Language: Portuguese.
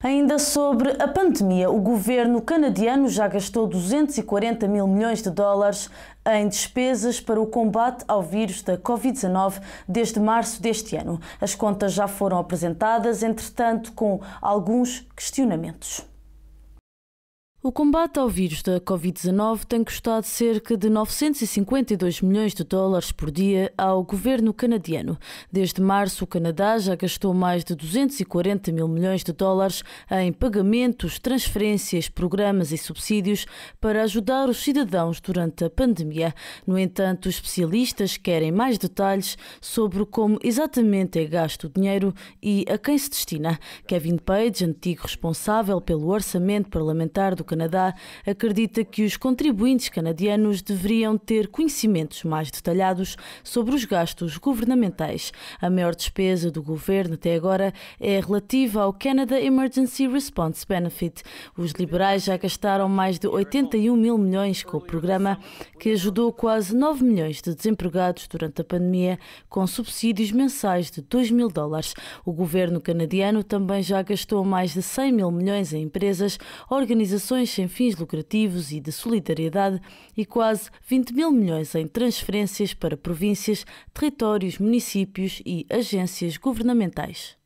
Ainda sobre a pandemia, o governo canadiano já gastou 240 mil milhões de dólares em despesas para o combate ao vírus da Covid-19 desde março deste ano. As contas já foram apresentadas, entretanto, com alguns questionamentos. O combate ao vírus da Covid-19 tem custado cerca de 952 milhões de dólares por dia ao governo canadiano. Desde março, o Canadá já gastou mais de 240 mil milhões de dólares em pagamentos, transferências, programas e subsídios para ajudar os cidadãos durante a pandemia. No entanto, especialistas querem mais detalhes sobre como exatamente é gasto o dinheiro e a quem se destina. Kevin Page, antigo responsável pelo orçamento parlamentar do Canadá, Canadá, acredita que os contribuintes canadianos deveriam ter conhecimentos mais detalhados sobre os gastos governamentais. A maior despesa do governo até agora é relativa ao Canada Emergency Response Benefit. Os liberais já gastaram mais de 81 mil milhões com o programa, que ajudou quase 9 milhões de desempregados durante a pandemia, com subsídios mensais de 2 mil dólares. O governo canadiano também já gastou mais de 100 mil milhões em empresas, organizações organizações sem fins lucrativos e de solidariedade e quase 20 mil milhões em transferências para províncias, territórios, municípios e agências governamentais.